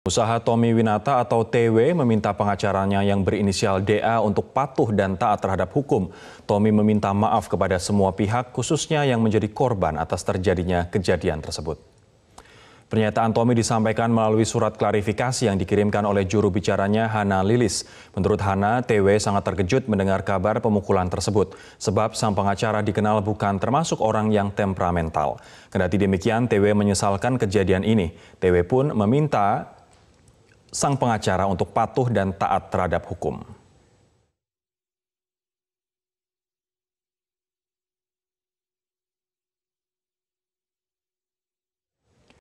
Usaha Tommy Winata atau TW meminta pengacaranya yang berinisial DA untuk patuh dan taat terhadap hukum. Tommy meminta maaf kepada semua pihak khususnya yang menjadi korban atas terjadinya kejadian tersebut. Pernyataan Tommy disampaikan melalui surat klarifikasi yang dikirimkan oleh juru bicaranya Hana Lilis. Menurut Hana, TW sangat terkejut mendengar kabar pemukulan tersebut, sebab sang pengacara dikenal bukan termasuk orang yang temperamental. Kendati demikian, TW menyesalkan kejadian ini. TW pun meminta sang pengacara untuk patuh dan taat terhadap hukum.